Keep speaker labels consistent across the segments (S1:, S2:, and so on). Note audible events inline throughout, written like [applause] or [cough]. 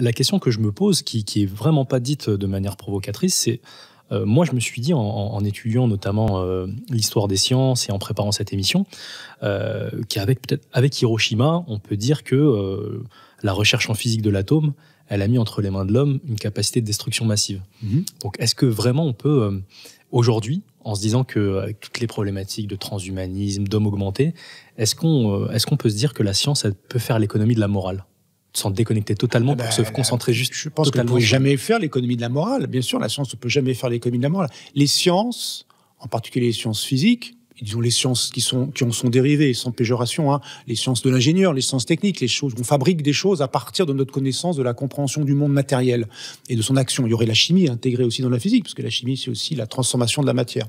S1: la question que je me pose, qui, qui est vraiment pas dite de manière provocatrice, c'est euh, moi, je me suis dit, en, étudiant notamment euh, l'histoire des sciences et en préparant cette émission, euh, qu'avec avec Hiroshima, on peut dire que euh, la recherche en physique de l'atome, elle a mis entre les mains de l'homme une capacité de destruction massive. Mm-hmm. Donc, est-ce que vraiment on peut aujourd'hui, en se disant que toutes les problématiques de transhumanisme, d'homme augmenté, est-ce qu'on est-ce qu'on peut se dire que la science elle peut faire l'économie de la morale s'en déconnecter totalement pour ah se bah, concentrer juste. Je pense qu'on ne peut jamais faire l'économie de la morale. Bien sûr, la science ne peut jamais faire l'économie de la morale. Les sciences, en particulier les sciences physiques, disons les sciences qui sont qui en sont dérivées, sans péjoration, hein, les sciences de l'ingénieur, les sciences techniques, les choses on fabrique des choses à partir de notre connaissance, de la compréhension du monde matériel et de son action. Il y aurait la chimie intégrée aussi dans la physique, parce que la chimie c'est aussi la transformation de la matière.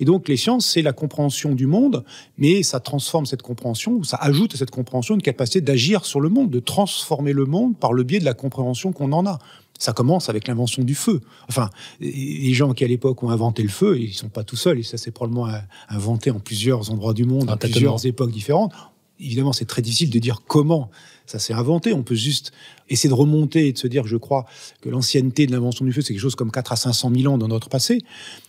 S1: Et donc les sciences c'est la compréhension du monde, mais ça transforme cette compréhension, ou ça ajoute à cette compréhension une capacité d'agir sur le monde, de transformer le monde par le biais de la compréhension qu'on en a. Ça commence avec l'invention du feu. Enfin, les gens qui à l'époque ont inventé le feu, ils ne sont pas tout seuls, et ça s'est probablement inventé en plusieurs endroits du monde, à plusieurs époques différentes. Évidemment, c'est très difficile de dire comment ça s'est inventé. On peut juste essayer de remonter et de se dire, je crois, que l'ancienneté de l'invention du feu, c'est quelque chose comme 4 à 500 000 ans dans notre passé.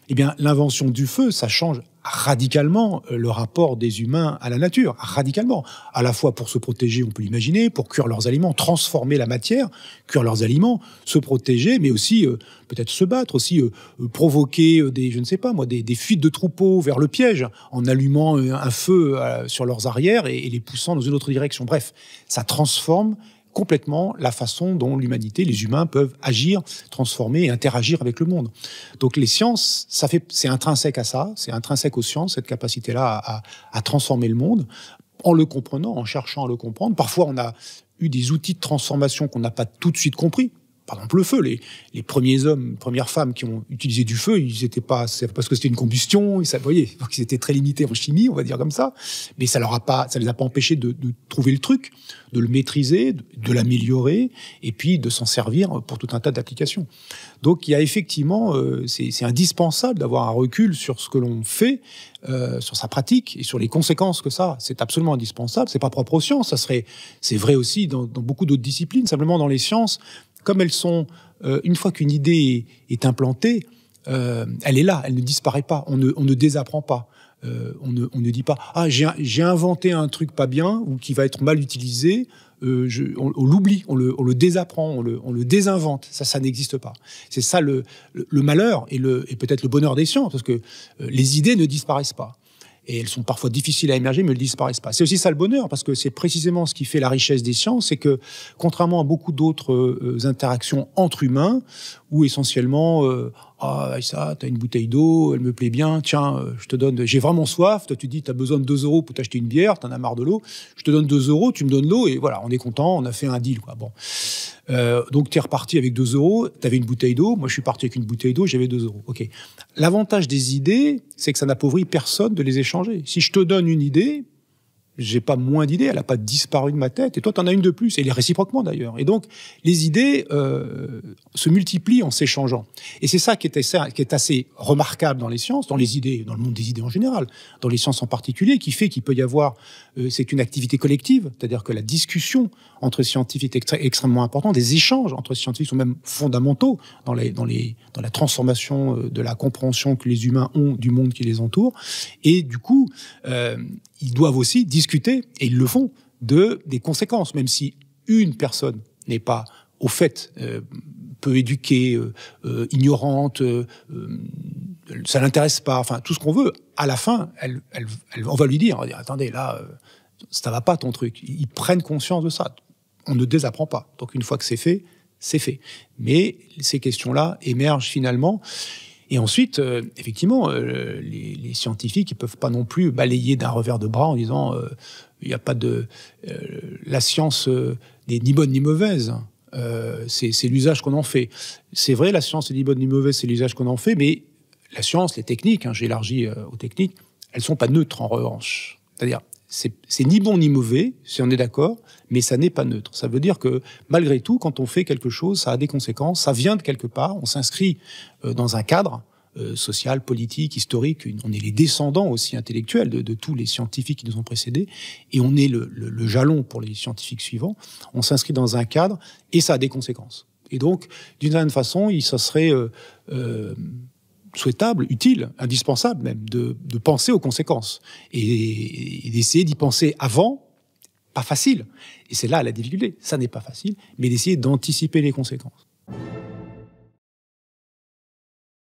S1: Eh bien, l'invention du feu, ça change radicalement euh, le rapport des humains à la nature, radicalement. À la fois pour se protéger, on peut l'imaginer, pour cuire leurs aliments, transformer la matière, cuire leurs aliments, se protéger, mais aussi euh, peut-être se battre, aussi euh, provoquer des, je ne sais pas moi, des, fuites de troupeaux vers le piège en allumant un feu sur leurs arrières et les poussant dans une autre direction. Bref, ça transforme complètement la façon dont l'humanité, les humains peuvent agir, transformer et interagir avec le monde. Donc les sciences, ça fait, c'est intrinsèque à ça, c'est intrinsèque aux sciences, cette capacité-là à, à transformer le monde en le comprenant, en cherchant à le comprendre. Parfois, on a eu des outils de transformation qu'on n'a pas tout de suite compris par exemple le feu. Les, les premiers hommes, premières femmes qui ont utilisé du feu, ils n'étaient pas parce que c'était une combustion, et ça, vous voyez, [laughs] ils étaient très limités en chimie, on va dire comme ça. Mais ça leur a pas, ça les a pas empêchés de, de trouver le truc, de le maîtriser, de, l'améliorer, et puis de s'en servir pour tout un tas d'applications. Donc il y a effectivement, euh, c'est indispensable d'avoir un recul sur ce que l'on fait, euh, sur sa pratique et sur les conséquences que ça. C'est absolument indispensable. C'est pas propre aux sciences. Ça serait, c'est vrai aussi dans, dans beaucoup d'autres disciplines. Simplement dans les sciences, comme elles sont, euh, une fois qu'une idée est, implantée, euh, elle est là, elle ne disparaît pas, on ne, désapprend pas. Euh, on, ne, dit pas ah j'ai inventé un truc pas bien ou qui va être mal utilisé on, l'oublie on le, désapprend on le, désinvente ça ça n'existe pas c'est ça le, malheur et, et peut-être le bonheur des sciences parce que les idées ne disparaissent pas et elles sont parfois difficiles à émerger, mais elles ne disparaissent pas. C'est aussi ça le bonheur, parce que c'est précisément ce qui fait la richesse des sciences, c'est que contrairement à beaucoup d'autres euh, interactions entre humains, ou essentiellement euh, ah, ça, t'as une bouteille d'eau, elle me plaît bien, tiens, euh, je te donne, j'ai vraiment soif. Toi, tu dis, t'as besoin de 2 euros pour t'acheter une bière, t'en as marre de l'eau. Je te donne 2 euros, tu me donnes l'eau, et voilà, on est content, on a fait un deal, quoi. Bon. Euh, donc, t'es reparti avec 2 euros, t'avais une bouteille d'eau, moi, je suis parti avec une bouteille d'eau, j'avais 2 euros. OK. L'avantage des idées, c'est que ça n'appauvrit personne de les échanger. Si je te donne une idée, j'ai pas moins d'idées, elle n'a pas disparu de ma tête. Et toi, tu en as une de plus, et les réciproquement d'ailleurs. Et donc, les idées euh, se multiplient en s'échangeant. Et c'est ça qui est, assez, qui est assez remarquable dans les sciences, dans les idées, dans le monde des idées en général, dans les sciences en particulier, qui fait qu'il peut y avoir, euh, c'est une activité collective, c'est-à-dire que la discussion entre scientifiques est extrêmement importante, des échanges entre scientifiques sont même fondamentaux dans, les, dans, les, dans la transformation euh, de la compréhension que les humains ont du monde qui les entoure. Et du coup, euh, ils doivent aussi discuter, et ils le font, de, des conséquences, même si une personne n'est pas au fait, euh, peu éduquée, euh, euh, ignorante, ça l'intéresse pas, enfin tout ce qu'on veut, à la fin, elle, elle, on va lui dire, dire attendez, là, ça va pas ton truc. Ils prennent conscience de ça. On ne désapprend pas. Donc une fois que c'est fait, c'est fait. Mais ces questions-là émergent finalement. Et ensuite, euh, effectivement, euh, les, scientifiques ne peuvent pas non plus balayer d'un revers de bras en disant euh, il n'y a pas de la science n'est ni bonne ni mauvaise. c'est l'usage qu'on en fait. C'est vrai, la science n'est ni bonne ni mauvaise, c'est l'usage qu'on en fait, mais la science, les techniques, hein, j'élargis aux techniques, elles ne sont pas neutres en revanche. C'est-à-dire, c'est ni bon ni mauvais, si on est d'accord, mais ça n'est pas neutre. Ça veut dire que malgré tout, quand on fait quelque chose, ça a des conséquences, ça vient de quelque part, on s'inscrit euh, dans un cadre euh, social, politique, historique, on est les descendants aussi intellectuels de, tous les scientifiques qui nous ont précédés, et on est le, jalon pour les scientifiques suivants, on s'inscrit dans un cadre, et ça a des conséquences. Et donc, d'une certaine façon, il, ça serait... Euh, souhaitable, utile, indispensable même, de, penser aux conséquences et d'essayer d'y penser avant. Pas facile. Et c'est là la difficulté. Ça n'est pas facile, mais d'essayer d'anticiper les conséquences.